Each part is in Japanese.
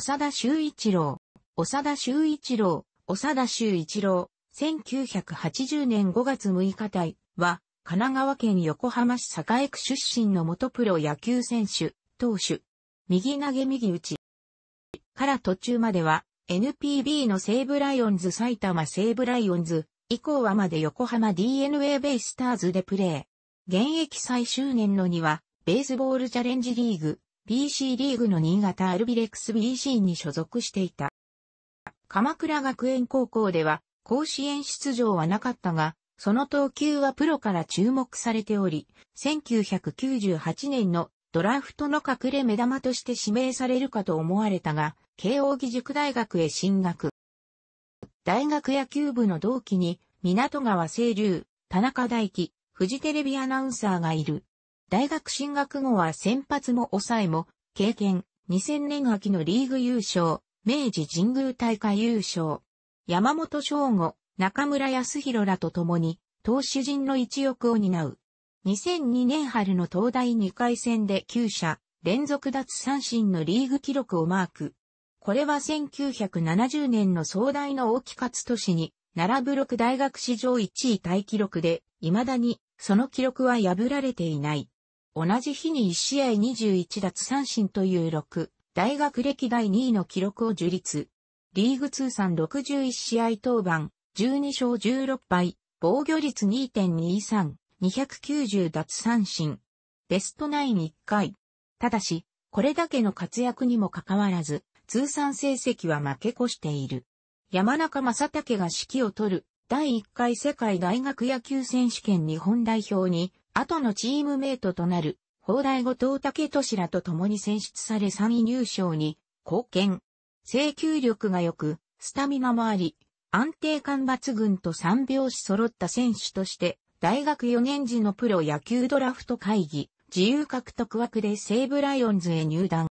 長田修一郎、長田修一郎、長田修一郎、1980年5月6日台は、神奈川県横浜市栄区出身の元プロ野球選手、投手。右投げ右打ち。から途中までは、NPB の西武ライオンズ埼玉西武ライオンズ、以降はまで横浜 DNA ベイスターズでプレー。現役最終年のには、ベースボールチャレンジリーグ、BC リーグの新潟アルビレックス BC に所属していた。鎌倉学園高校では甲子園出場はなかったが、その投球はプロから注目されており、1998年のドラフトの隠れ目玉として指名されるかと思われたが、慶応義塾大学へ進学。大学野球部の同期に、港川清流、田中大輝、富士テレビアナウンサーがいる。大学進学後は先発も抑えも、経験、2000年秋のリーグ優勝、明治神宮大会優勝。山本翔吾、中村康弘らと共に、投手陣の一翼を担う。2002年春の東大2回戦で9者、連続脱三振のリーグ記録をマーク。これは1970年の壮大の大木勝利に、奈良ブロ大学史上1位タイ記録で、未だに、その記録は破られていない。同じ日に1試合21奪三振という6、大学歴代2位の記録を樹立。リーグ通算61試合登板、12勝16敗、防御率2.23、290奪三振。ベストナイン1回。ただし、これだけの活躍にもかかわらず、通算成績は負け越している。山中正武が指揮を取る、第1回世界大学野球選手権日本代表に後のチームメイトとなる、砲台後藤武俊らと共に選出され3位入賞に貢献。制球力が良く、スタミナもあり、安定感抜群と3拍子揃った選手として、大学4年時のプロ野球ドラフト会議、自由獲得枠で西武ライオンズへ入団。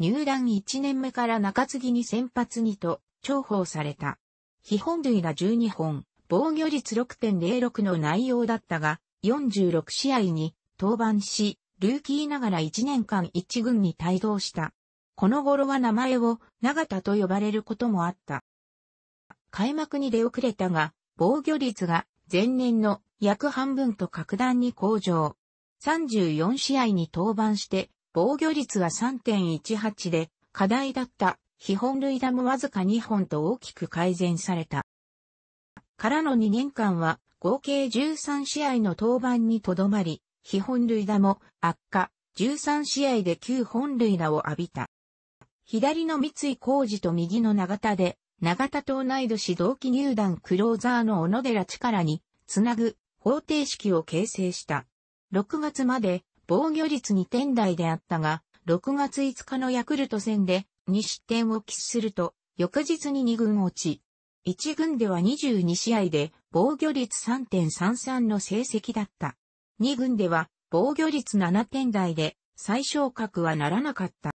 入団1年目から中継ぎに先発にと、重宝された。非本類が12本、防御率6.06の内容だったが、46試合に登板し、ルーキーながら1年間1軍に帯同した。この頃は名前を長田と呼ばれることもあった。開幕に出遅れたが、防御率が前年の約半分と格段に向上。34試合に登板して、防御率は3.18で、課題だった、非本塁打もわずか2本と大きく改善された。からの2年間は合計13試合の登板にとどまり、非本塁打も悪化、13試合で9本塁打を浴びた。左の三井浩二と右の長田で、長田と同い年同期入団クローザーの小野寺力に、つなぐ方程式を形成した。6月まで防御率2点台であったが、6月5日のヤクルト戦で2失点を喫すると、翌日に2軍落ち、1軍では22試合で防御率3.33の成績だった。2軍では防御率7点台で最小格はならなかった。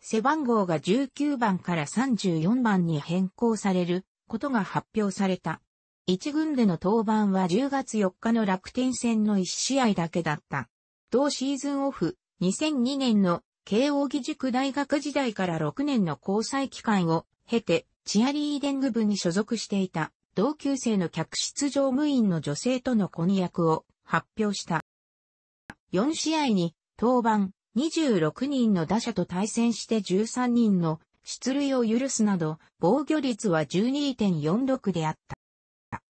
背番号が19番から34番に変更されることが発表された。1軍での登板は10月4日の楽天戦の1試合だけだった。同シーズンオフ、2002年の慶応義塾大学時代から6年の交際期間を経てチアリーディング部に所属していた同級生の客室乗務員の女性との婚約を発表した。4試合に登板26人の打者と対戦して13人の出塁を許すなど防御率は12.46であった。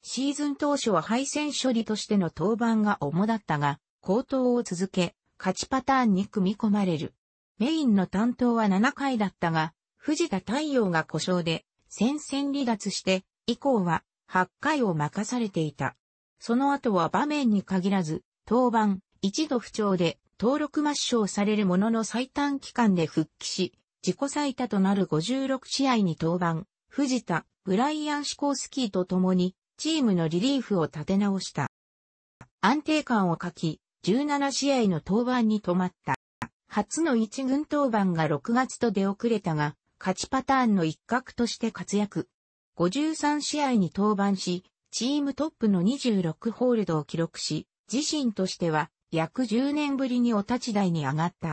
シーズン当初は敗戦処理としての登板が主だったが、高騰を続け、勝ちパターンに組み込まれる。メインの担当は7回だったが、藤田太陽が故障で戦線離脱して以降は8回を任されていた。その後は場面に限らず、登板、一度不調で登録抹消されるものの最短期間で復帰し、自己最多となる56試合に登板、藤田、ブライアン・シコースキーと共に、チームのリリーフを立て直した。安定感を欠き、17試合の登板に止まった。初の一軍登板が6月と出遅れたが、勝ちパターンの一角として活躍。53試合に登板し、チームトップの26ホールドを記録し、自身としては約10年ぶりにお立ち台に上がった。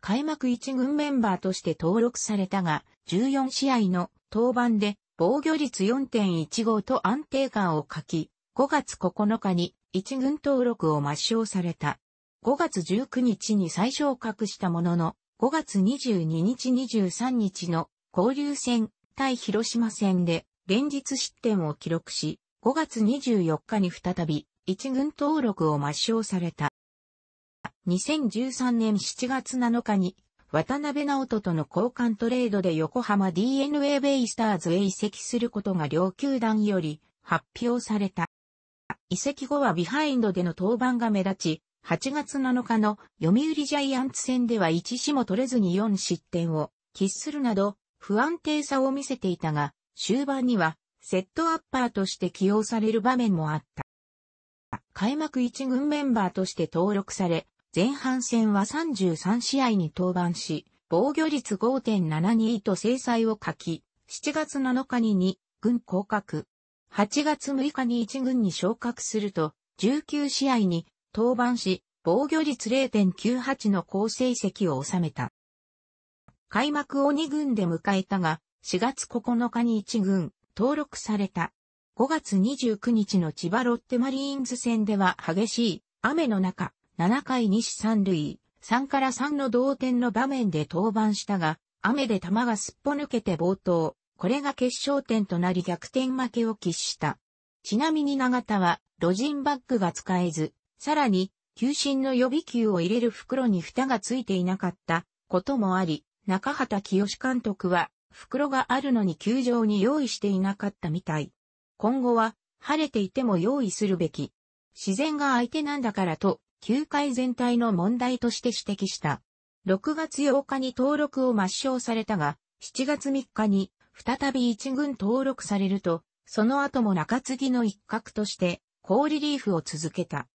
開幕1軍メンバーとして登録されたが、14試合の登板で防御率4.15と安定感を欠き、5月9日に1軍登録を抹消された。5月19日に再昇格したものの、5月22日23日の交流戦対広島戦で連日失点を記録し、5月24日に再び一軍登録を抹消された。2013年7月7日に渡辺直人との交換トレードで横浜 DNA ベイスターズへ移籍することが両球団より発表された。移籍後はビハインドでの登板が目立ち、8月7日の読売ジャイアンツ戦では1死も取れずに4失点を喫するなど不安定さを見せていたが、終盤にはセットアッパーとして起用される場面もあった。開幕1軍メンバーとして登録され、前半戦は33試合に登板し、防御率5.72と制裁を書き、7月7日に2軍降格。8月6日に1軍に昇格すると、19試合に登板し、防御率0.98の好成績を収めた。開幕を2軍で迎えたが、4月9日に1軍、登録された。5月29日の千葉ロッテマリーンズ戦では激しい雨の中、7回西3塁、3から3の同点の場面で登板したが、雨で球がすっぽ抜けて冒頭、これが決勝点となり逆転負けを喫した。ちなみに永田は、ロジンバッグが使えず、さらに、球審の予備球を入れる袋に蓋がついていなかったこともあり、中畑清監督は、袋があるのに球場に用意していなかったみたい。今後は、晴れていても用意するべき。自然が相手なんだからと、球界全体の問題として指摘した。6月8日に登録を抹消されたが、7月3日に再び一軍登録されると、その後も中継ぎの一角として、高リリーフを続けた。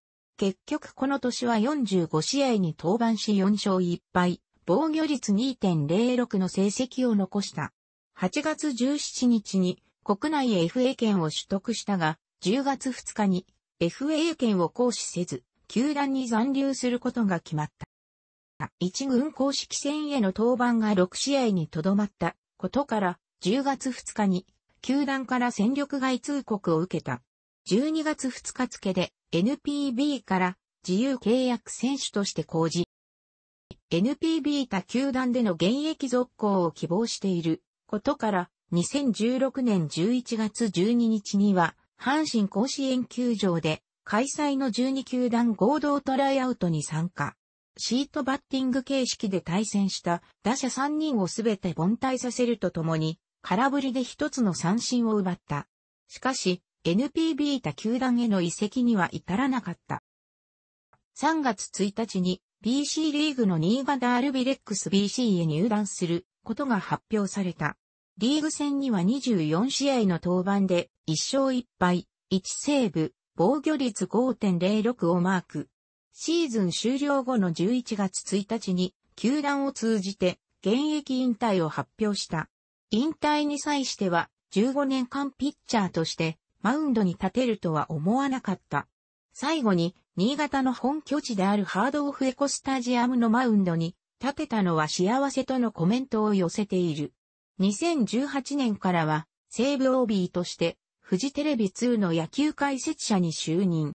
結局この年は45試合に登板し4勝1敗、防御率2.06の成績を残した。8月17日に国内 FA 権を取得したが、10月2日に FA 権を行使せず、球団に残留することが決まった。一軍公式戦への登板が6試合にとどまったことから、10月2日に球団から戦力外通告を受けた。12月2日付で NPB から自由契約選手として講じ、NPB 他球団での現役続行を希望していることから、2016年11月12日には、阪神甲子園球場で開催の12球団合同トライアウトに参加。シートバッティング形式で対戦した打者3人をすべて凡退させるとともに、空振りで一つの三振を奪った。しかし、NPB た球団への移籍には至らなかった。3月1日に BC リーグの新潟アルビレックス BC へ入団することが発表された。リーグ戦には24試合の登板で1勝1敗、1セーブ、防御率5.06をマーク。シーズン終了後の11月1日に球団を通じて現役引退を発表した。引退に際しては15年間ピッチャーとしてマウンドに立てるとは思わなかった。最後に、新潟の本拠地であるハードオフエコスタジアムのマウンドに立てたのは幸せとのコメントを寄せている。2018年からは、西武 OB として、フジテレビ2の野球解説者に就任。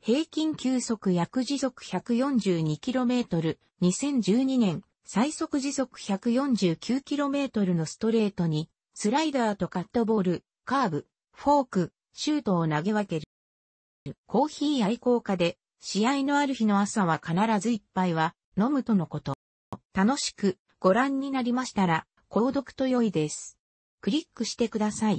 平均球速約時速 142km、2012年、最速時速 149km のストレートに、スライダーとカットボール、カーブ、フォーク、シュートを投げ分ける。コーヒー愛好家で、試合のある日の朝は必ず一杯は飲むとのこと。楽しくご覧になりましたら、購読と良いです。クリックしてください。